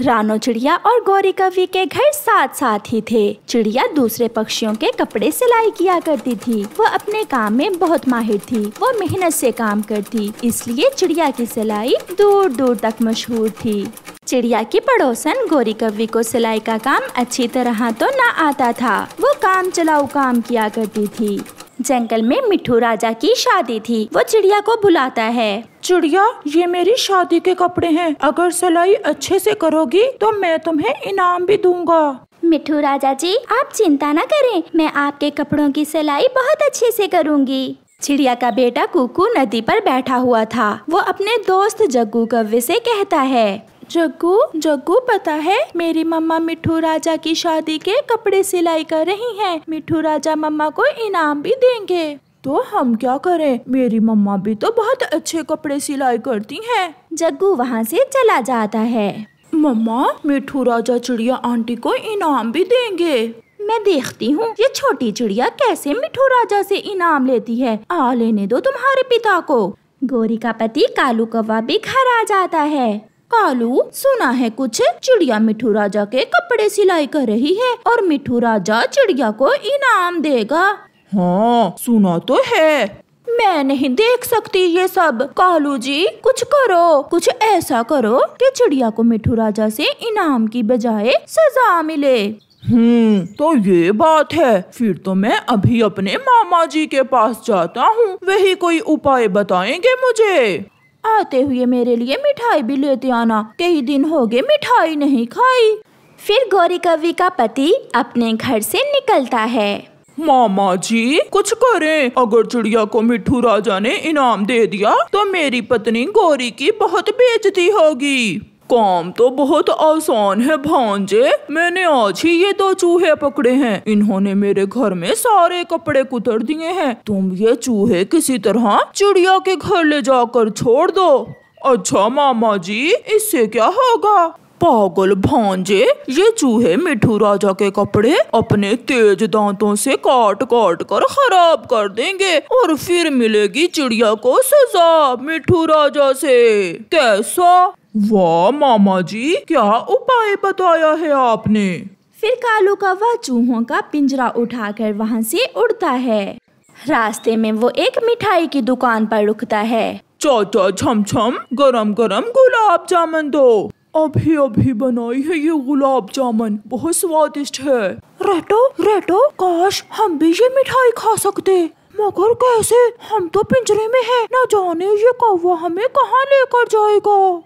रानो चिड़िया और गौरी कवि के घर साथ साथ ही थे चिड़िया दूसरे पक्षियों के कपड़े सिलाई किया करती थी वह अपने काम में बहुत माहिर थी वो मेहनत से काम करती इसलिए चिड़िया की सिलाई दूर दूर तक मशहूर थी चिड़िया की पड़ोसन गौरी कवि को सिलाई का काम अच्छी तरह तो ना आता था वो काम चलाऊ काम किया करती थी जंगल में मिठू राजा की शादी थी वो चिड़िया को बुलाता है चिड़िया ये मेरी शादी के कपड़े हैं अगर सिलाई अच्छे से करोगी तो मैं तुम्हें इनाम भी दूंगा मिठू राजा जी आप चिंता ना करें मैं आपके कपड़ों की सिलाई बहुत अच्छे से करूंगी चिड़िया का बेटा कुकू नदी पर बैठा हुआ था वो अपने दोस्त जग्गू कव्य से कहता है जग्गू जग्गू पता है मेरी मम्मा मिठू राजा की शादी के कपड़े सिलाई कर रही हैं। मिठू राजा मम्मा को इनाम भी देंगे तो हम क्या करें मेरी मम्मा भी तो बहुत अच्छे कपड़े सिलाई करती हैं। जग्गू वहाँ से चला जाता है मम्मा मिठू राजा चिड़िया आंटी को इनाम भी देंगे मैं देखती हूँ ये छोटी चिड़िया कैसे मिठू राजा से इनाम लेती है आ लेने दो तुम्हारे पिता को गोरी का पति कालू कौवा भी घर आ जाता है कालू सुना है कुछ चिड़िया मिठू राजा के कपड़े सिलाई कर रही है और मिठू राजा चिड़िया को इनाम देगा हाँ सुना तो है मैं नहीं देख सकती ये सब कालू जी कुछ करो कुछ ऐसा करो कि चिड़िया को मिठू राजा से इनाम की बजाय सजा मिले हम्म तो ये बात है फिर तो मैं अभी अपने मामा जी के पास जाता हूँ वही कोई उपाय बताएंगे मुझे आते हुए मेरे लिए मिठाई भी लेते आना कई दिन हो गए मिठाई नहीं खाई फिर गौरी कवि का पति अपने घर से निकलता है मामा जी कुछ करें अगर चिड़िया को मिठू राजा ने इनाम दे दिया तो मेरी पत्नी गौरी की बहुत बेइज्जती होगी काम तो बहुत आसान है भांजे मैंने आज ही ये दो चूहे पकड़े हैं इन्होंने मेरे घर में सारे कपड़े कुतर दिए हैं तुम ये चूहे किसी तरह चिड़िया के घर ले जाकर छोड़ दो अच्छा मामा जी इससे क्या होगा पागल भांजे ये चूहे मिठू राजा के कपड़े अपने तेज दांतों से काट काट कर खराब कर देंगे और फिर मिलेगी चिड़िया को सजा मिठू राजा से कैसा वाह मामा जी क्या उपाय बताया है आपने फिर कालू वह चूहों का पिंजरा उठाकर वहाँ से उड़ता है रास्ते में वो एक मिठाई की दुकान पर रुकता है चाचा छम छम गरम गरम गुलाब जामुन दो अभी अभी बनाई है ये गुलाब जामुन बहुत स्वादिष्ट है रेटो रेटो काश हम भी ये मिठाई खा सकते मगर कैसे हम तो पिंजरे में हैं ना जाने ये कौवा हमें कहाँ लेकर जाएगा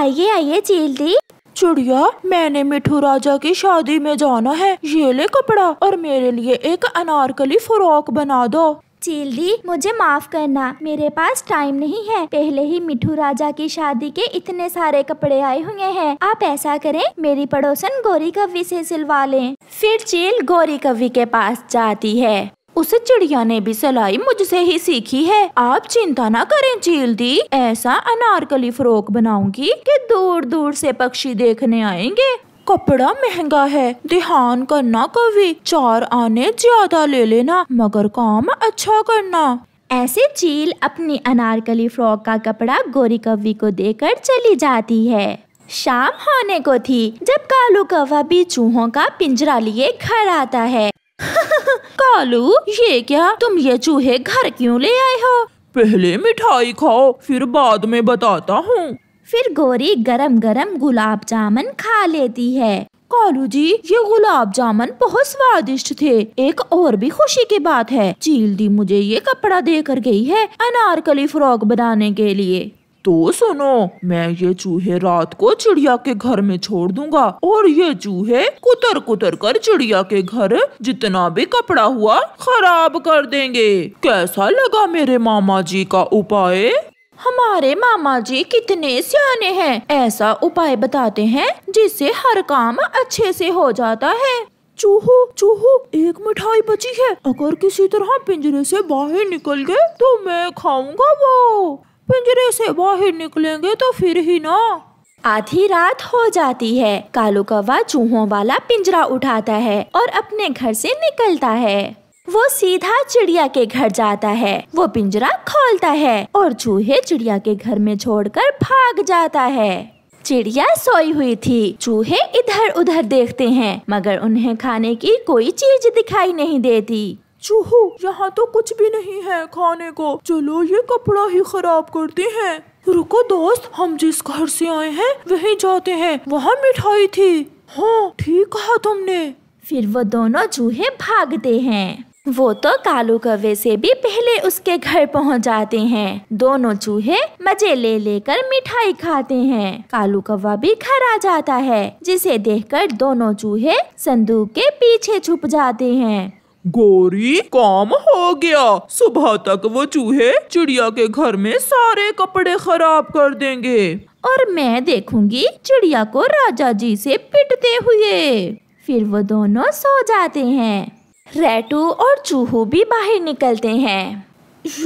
आइए आइए जल्दी चिड़िया मैंने मिठू राजा की शादी में जाना है ये ले कपड़ा और मेरे लिए एक अनारकली फ्रॉक बना दो चिल्ली मुझे माफ करना मेरे पास टाइम नहीं है पहले ही मिठू राजा की शादी के इतने सारे कपड़े आए हुए हैं आप ऐसा करें मेरी पड़ोसन गौरी कवि से सिलवा लें फिर चील गौरी कवि के पास जाती है उस चिड़िया ने भी सिलाई मुझसे ही सीखी है आप चिंता ना करें चील दी ऐसा अनारकली फ्रॉक बनाऊंगी कि दूर दूर से पक्षी देखने आएंगे कपड़ा महंगा है ध्यान करना कवि चार आने ज्यादा ले लेना मगर काम अच्छा करना ऐसे चील अपनी अनारकली फ्रॉक का कपड़ा गोरी कवि को देकर चली जाती है शाम होने को थी जब कालू कौवा भी चूहों का पिंजरा लिए घर आता है कालू ये क्या तुम ये चूहे घर क्यों ले आए हो पहले मिठाई खाओ फिर बाद में बताता हूँ फिर गौरी गरम गरम गुलाब जामुन खा लेती है कालू जी ये गुलाब जामुन बहुत स्वादिष्ट थे एक और भी खुशी की बात है चील दी मुझे ये कपड़ा देकर गई है अनारकली फ्रॉक बनाने के लिए तो सुनो मैं ये चूहे रात को चिड़िया के घर में छोड़ दूंगा और ये चूहे कुतर कुतर कर चिड़िया के घर जितना भी कपड़ा हुआ खराब कर देंगे कैसा लगा मेरे मामा जी का उपाय हमारे मामा जी कितने सियाने हैं ऐसा उपाय बताते हैं जिससे हर काम अच्छे से हो जाता है चूहू चूहू एक मिठाई बची है अगर किसी तरह पिंजरे से बाहर निकल गए तो मैं खाऊंगा वो पिंजरे से बाहर निकलेंगे तो फिर ही ना आधी रात हो जाती है कालू कौवा चूहों वाला पिंजरा उठाता है और अपने घर से निकलता है वो सीधा चिड़िया के घर जाता है वो पिंजरा खोलता है और चूहे चिड़िया के घर में छोड़कर भाग जाता है चिड़िया सोई हुई थी चूहे इधर उधर देखते हैं मगर उन्हें खाने की कोई चीज दिखाई नहीं देती चूहू यहाँ तो कुछ भी नहीं है खाने को चलो ये कपड़ा ही खराब करते हैं रुको दोस्त हम जिस घर से आए हैं वहीं जाते हैं वहाँ मिठाई थी हाँ ठीक कहा तुमने फिर वो दोनों चूहे भागते हैं वो तो कालू कवे से भी पहले उसके घर पहुंच जाते हैं दोनों चूहे मजे ले लेकर मिठाई खाते हैं कालू कौवा भी घर आ जाता है जिसे देखकर दोनों चूहे संदूक के पीछे छुप जाते हैं गोरी काम हो गया सुबह तक वो चूहे चिड़िया के घर में सारे कपड़े खराब कर देंगे और मैं देखूंगी चिड़िया को राजा जी से पिटते हुए फिर वो दोनों सो जाते हैं रेटू और चूहू भी बाहर निकलते हैं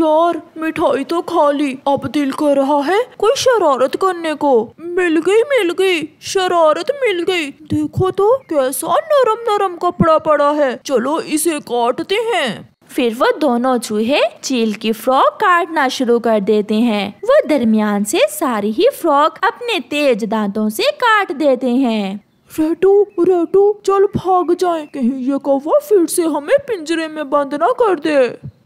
यार मिठाई तो खा ली अब दिल कर रहा है कोई शरारत करने को मिल गई मिल गई शरारत मिल गई देखो तो कैसा नरम नरम कपड़ा पड़ा है चलो इसे काटते हैं फिर वो दोनों चूहे चील की फ्रॉक काटना शुरू कर देते हैं वो दरमियान से सारी ही फ्रॉक अपने तेज दांतों से काट देते हैं रेटू रेटू चल भाग जाए कहीं ये कौवा फिर से हमें पिंजरे में बंद ना कर दे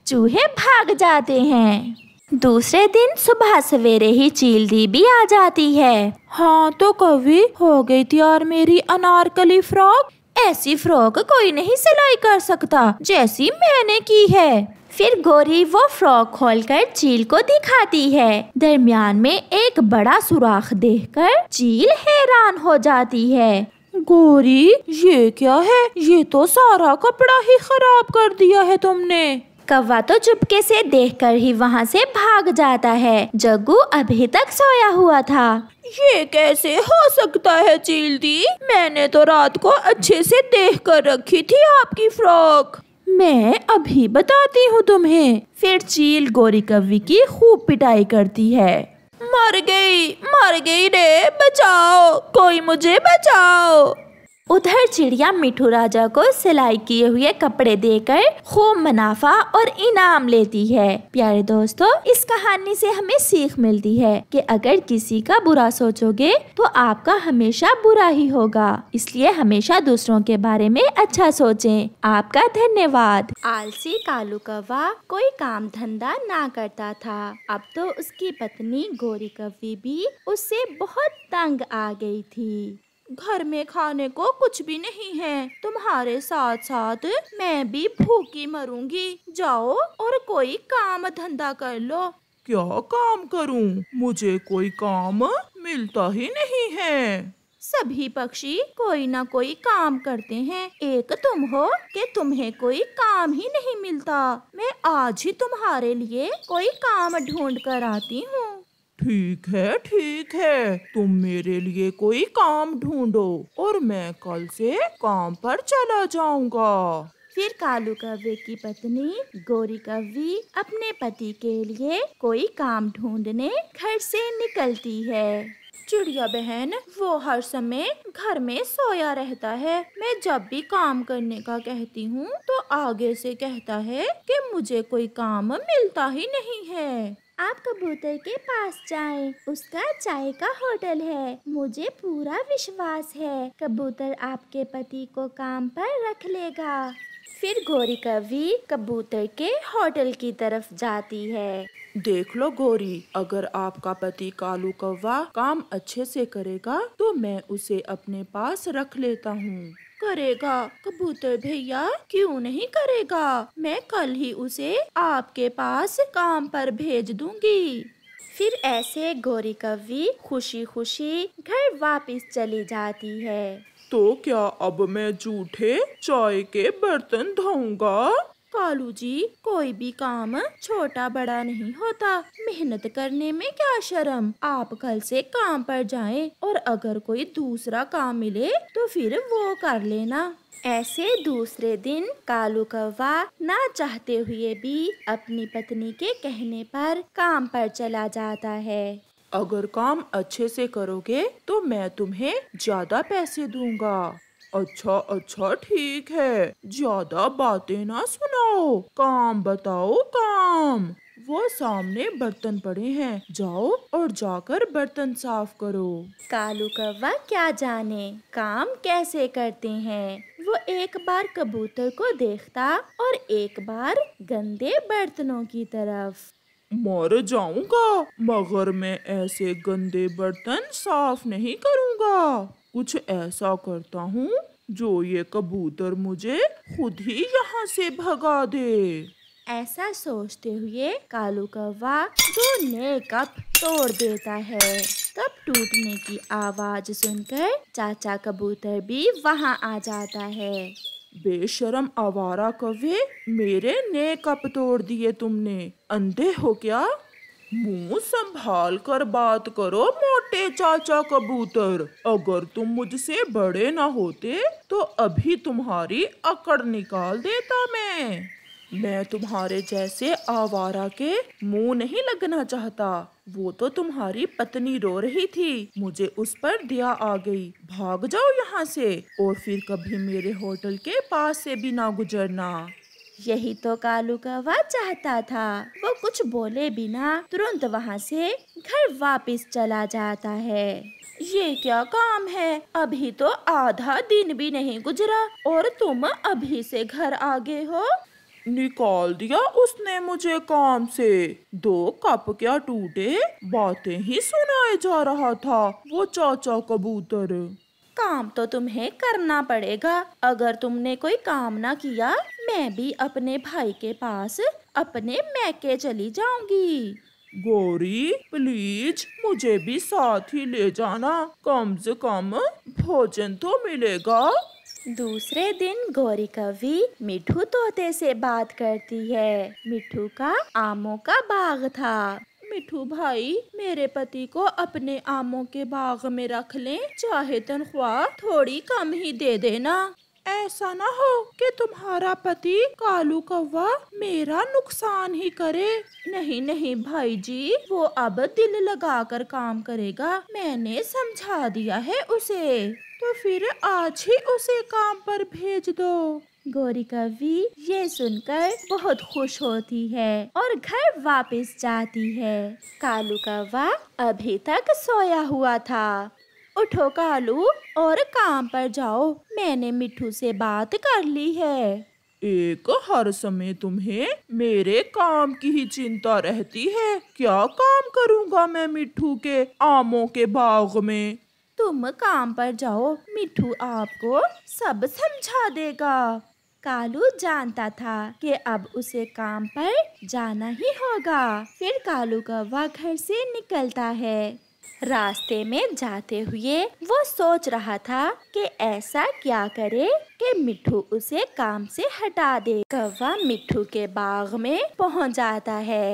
चूहे भाग जाते हैं दूसरे दिन सुबह सवेरे ही चील दीबी आ जाती है हाँ तो कवि हो गई और मेरी अनारकली फ्रॉक ऐसी फ्रॉक कोई नहीं सिलाई कर सकता जैसी मैंने की है फिर गोरी वो फ्रॉक खोलकर चील को दिखाती है दरमियान में एक बड़ा सुराख देखकर चील हैरान हो जाती है गोरी ये क्या है ये तो सारा कपड़ा ही खराब कर दिया है तुमने कौवा तो चुपके से देखकर ही वहाँ से भाग जाता है जग्गू अभी तक सोया हुआ था ये कैसे हो सकता है चील दी मैंने तो रात को अच्छे से देख कर रखी थी आपकी फ्रॉक मैं अभी बताती हूँ तुम्हें फिर चील गोरी कवि की खूब पिटाई करती है मर गई मर गई रे बचाओ कोई मुझे बचाओ उधर चिड़िया मिठू राजा को सिलाई किए हुए कपड़े देकर खूब मुनाफा और इनाम लेती है प्यारे दोस्तों इस कहानी से हमें सीख मिलती है कि अगर किसी का बुरा सोचोगे तो आपका हमेशा बुरा ही होगा इसलिए हमेशा दूसरों के बारे में अच्छा सोचें। आपका धन्यवाद आलसी कालू कवा कोई काम धंधा ना करता था अब तो उसकी पत्नी गोरी कवि भी उससे बहुत तंग आ गई थी घर में खाने को कुछ भी नहीं है तुम्हारे साथ साथ मैं भी भूखी मरूंगी जाओ और कोई काम धंधा कर लो क्या काम करूं? मुझे कोई काम मिलता ही नहीं है सभी पक्षी कोई ना कोई काम करते हैं एक तुम हो कि तुम्हें कोई काम ही नहीं मिलता मैं आज ही तुम्हारे लिए कोई काम ढूंढ कर आती हूँ ठीक है ठीक है तुम मेरे लिए कोई काम ढूंढो और मैं कल से काम पर चला जाऊंगा फिर कालू कव्य की पत्नी गोरी कव्य अपने पति के लिए कोई काम ढूंढने घर से निकलती है चिड़िया बहन वो हर समय घर में सोया रहता है मैं जब भी काम करने का कहती हूँ तो आगे से कहता है कि मुझे कोई काम मिलता ही नहीं है आप कबूतर के पास जाएं। उसका चाय का होटल है मुझे पूरा विश्वास है कबूतर आपके पति को काम पर रख लेगा फिर गौरी कवि कबूतर के होटल की तरफ जाती है देख लो गौरी अगर आपका पति कालू कौवा काम अच्छे से करेगा तो मैं उसे अपने पास रख लेता हूँ करेगा कबूतर भैया क्यों नहीं करेगा मैं कल ही उसे आपके पास काम पर भेज दूंगी फिर ऐसे गौरी कवि खुशी खुशी घर वापस चली जाती है तो क्या अब मैं जूठे चाय के बर्तन धोऊंगा कालू जी कोई भी काम छोटा बड़ा नहीं होता मेहनत करने में क्या शर्म आप कल से काम पर जाएं और अगर कोई दूसरा काम मिले तो फिर वो कर लेना ऐसे दूसरे दिन कालू कौवा ना चाहते हुए भी अपनी पत्नी के कहने पर काम पर चला जाता है अगर काम अच्छे से करोगे तो मैं तुम्हें ज्यादा पैसे दूंगा अच्छा अच्छा ठीक है ज्यादा बातें ना सुनाओ काम बताओ काम वो सामने बर्तन पड़े हैं जाओ और जाकर बर्तन साफ करो कालू कौवा क्या जाने काम कैसे करते हैं वो एक बार कबूतर को देखता और एक बार गंदे बर्तनों की तरफ मर जाऊंगा मगर मैं ऐसे गंदे बर्तन साफ नहीं करूंगा कुछ ऐसा करता हूँ जो ये कबूतर मुझे खुद ही यहाँ से भगा दे ऐसा सोचते हुए कालू कौवा दो नए कप तोड़ देता है कप टूटने की आवाज सुनकर चाचा कबूतर भी वहाँ आ जाता है बेशरम आवारा कौवे मेरे नए कप तोड़ दिए तुमने अंधे हो क्या मुंह संभाल कर बात करो मोटे चाचा कबूतर अगर तुम मुझसे बड़े ना होते तो अभी तुम्हारी अकड़ निकाल देता मैं मैं तुम्हारे जैसे आवारा के मुंह नहीं लगना चाहता वो तो तुम्हारी पत्नी रो रही थी मुझे उस पर दिया आ गई भाग जाओ यहाँ से और फिर कभी मेरे होटल के पास से भी ना गुजरना यही तो कालू वह चाहता था वो कुछ बोले बिना तुरंत वहाँ से घर वापस चला जाता है ये क्या काम है अभी तो आधा दिन भी नहीं गुजरा और तुम अभी से घर आ गए हो निकाल दिया उसने मुझे काम से दो कप क्या टूटे बातें ही सुनाए जा रहा था वो चाचा कबूतर काम तो तुम्हें करना पड़ेगा अगर तुमने कोई काम ना किया मैं भी अपने भाई के पास अपने मैके चली जाऊंगी गौरी प्लीज मुझे भी साथ ही ले जाना कम से कम भोजन तो मिलेगा दूसरे दिन गौरी कवि मिठू तोते से बात करती है मिठू का आमों का बाग था मिठू भाई मेरे पति को अपने आमों के बाग में रख लें चाहे तनख्वाह थोड़ी कम ही दे देना ऐसा ना हो कि तुम्हारा पति कालू कौवा मेरा नुकसान ही करे नहीं नहीं भाई जी वो अब दिल लगा कर काम करेगा मैंने समझा दिया है उसे तो फिर आज ही उसे काम पर भेज दो गौरी कवि ये सुनकर बहुत खुश होती है और घर वापस जाती है कालू कौवा अभी तक सोया हुआ था उठो कालू और काम पर जाओ मैंने मिठू से बात कर ली है एक हर समय तुम्हें मेरे काम की ही चिंता रहती है क्या काम करूँगा मैं मिठू के आमों के बाग में तुम काम पर जाओ मिठू आपको सब समझा देगा कालू जानता था कि अब उसे काम पर जाना ही होगा फिर कालू वह घर से निकलता है रास्ते में जाते हुए वो सोच रहा था कि ऐसा क्या करे कि मिठू उसे काम से हटा दे कौवा मिठू के बाग में पहुंच जाता है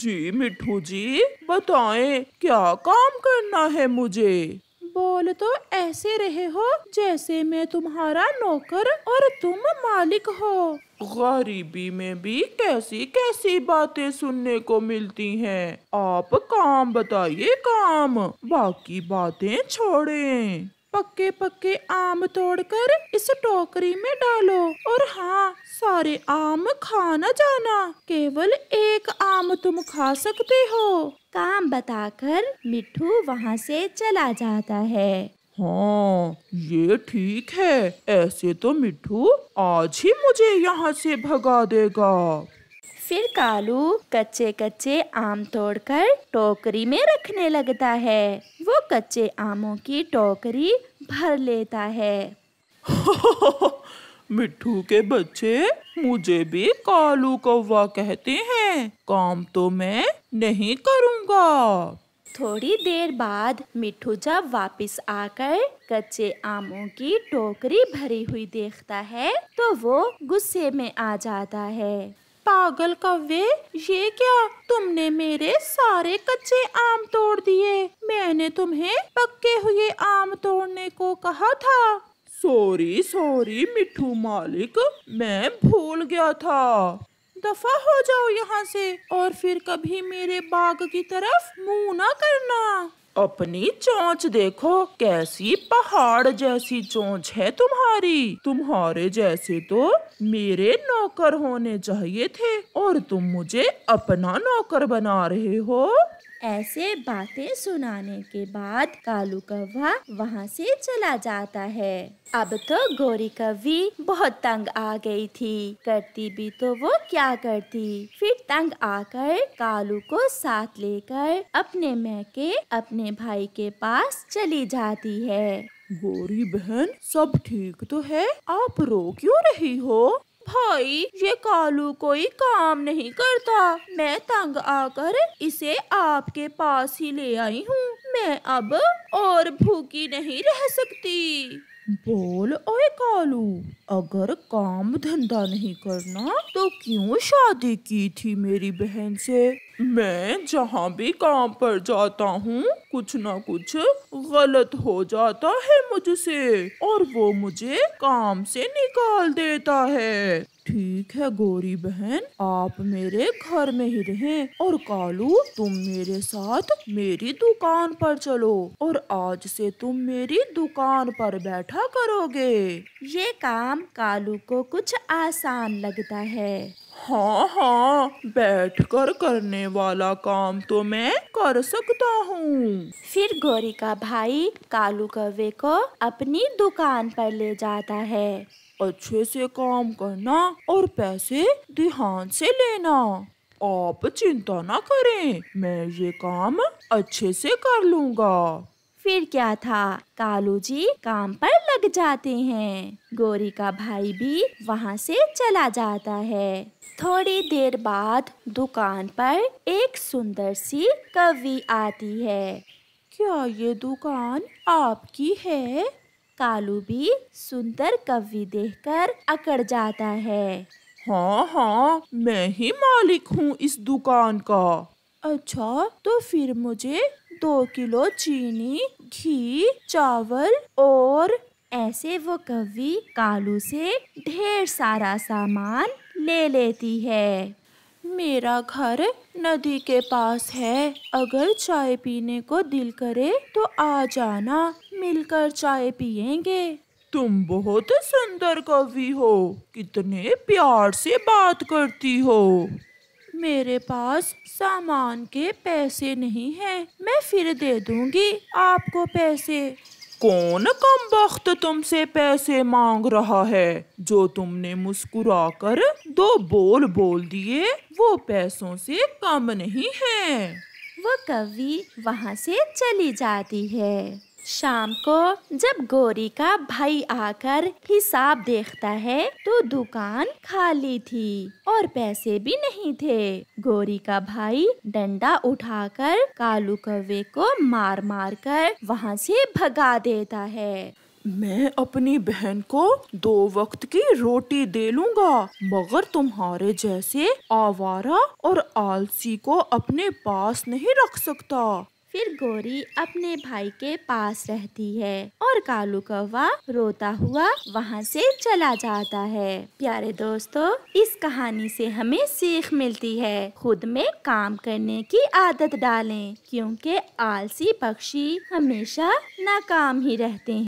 जी मिठू जी बताएं क्या काम करना है मुझे बोल तो ऐसे रहे हो जैसे मैं तुम्हारा नौकर और तुम मालिक हो गरीबी में भी कैसी कैसी बातें सुनने को मिलती हैं। आप काम बताइए काम बाकी बातें छोड़ें। पक्के पक्के आम तोड़कर इस टोकरी में डालो और हाँ सारे आम खा न जाना केवल एक आम तुम खा सकते हो काम बताकर मिठू वहाँ से चला जाता है हाँ ये ठीक है ऐसे तो मिठू आज ही मुझे यहाँ से भगा देगा फिर कालू कच्चे कच्चे आम तोड़कर टोकरी में रखने लगता है वो कच्चे आमों की टोकरी भर लेता है मिठू के बच्चे मुझे भी कालू कौवा कहते हैं काम तो मैं नहीं करूँगा थोड़ी देर बाद मिट्ठू जब वापस आकर कच्चे आमों की टोकरी भरी हुई देखता है तो वो गुस्से में आ जाता है पागल कव्वे ये क्या तुमने मेरे सारे कच्चे आम तोड़ दिए मैंने तुम्हें पक्के हुए आम तोड़ने को कहा था सॉरी सॉरी मिठू मालिक मैं भूल गया था दफा हो जाओ यहाँ से और फिर कभी मेरे बाग की तरफ मुंह ना करना अपनी चोंच देखो कैसी पहाड़ जैसी चोंच है तुम्हारी तुम्हारे जैसे तो मेरे नौकर होने चाहिए थे और तुम मुझे अपना नौकर बना रहे हो ऐसे बातें सुनाने के बाद कालू कौवा वहाँ से चला जाता है अब तो गोरी कवि बहुत तंग आ गई थी करती भी तो वो क्या करती फिर तंग आकर कालू को साथ लेकर अपने मैके अपने भाई के पास चली जाती है गोरी बहन सब ठीक तो है आप रो क्यों रही हो भाई ये कालू कोई काम नहीं करता मैं तंग आकर इसे आपके पास ही ले आई हूँ मैं अब और भूखी नहीं रह सकती बोल ओए कालू अगर काम धंधा नहीं करना तो क्यों शादी की थी मेरी बहन से मैं जहाँ भी काम पर जाता हूँ कुछ ना कुछ गलत हो जाता है मुझसे और वो मुझे काम से निकाल देता है ठीक है गोरी बहन आप मेरे घर में ही रहें और कालू तुम मेरे साथ मेरी दुकान पर चलो और आज से तुम मेरी दुकान पर बैठा करोगे ये काम कालू को कुछ आसान लगता है हाँ हाँ बैठकर करने वाला काम तो मैं कर सकता हूँ फिर गौरी का भाई कालू कौवे को अपनी दुकान पर ले जाता है अच्छे से काम करना और पैसे ध्यान से लेना आप चिंता ना करें मैं ये काम अच्छे से कर लूँगा फिर क्या था कालू जी काम पर लग जाते हैं गोरी का भाई भी वहाँ से चला जाता है थोड़ी देर बाद दुकान पर एक सुंदर सी कवि आती है क्या ये दुकान आपकी है कालू भी सुंदर कवि देखकर अकड़ जाता है हाँ हाँ मैं ही मालिक हूँ इस दुकान का अच्छा तो फिर मुझे दो किलो चीनी घी चावल और ऐसे वो कवि कालू से ढेर सारा सामान ले लेती है मेरा घर नदी के पास है अगर चाय पीने को दिल करे तो आ जाना मिलकर चाय पियेंगे तुम बहुत सुंदर कवि हो कितने प्यार से बात करती हो मेरे पास सामान के पैसे नहीं हैं मैं फिर दे दूंगी आपको पैसे कौन कम वक्त तुमसे पैसे मांग रहा है जो तुमने मुस्कुरा कर दो बोल बोल दिए वो पैसों से कम नहीं है वो कवि वहाँ से चली जाती है शाम को जब गोरी का भाई आकर हिसाब देखता है तो दुकान खाली थी और पैसे भी नहीं थे गोरी का भाई डंडा उठाकर कालू कौवे को मार मार कर वहाँ से भगा देता है मैं अपनी बहन को दो वक्त की रोटी दे लूँगा मगर तुम्हारे जैसे आवारा और आलसी को अपने पास नहीं रख सकता फिर गोरी अपने भाई के पास रहती है और कालू कौवा रोता हुआ वहाँ से चला जाता है प्यारे दोस्तों इस कहानी से हमें सीख मिलती है खुद में काम करने की आदत डालें क्योंकि आलसी पक्षी हमेशा नाकाम ही रहते हैं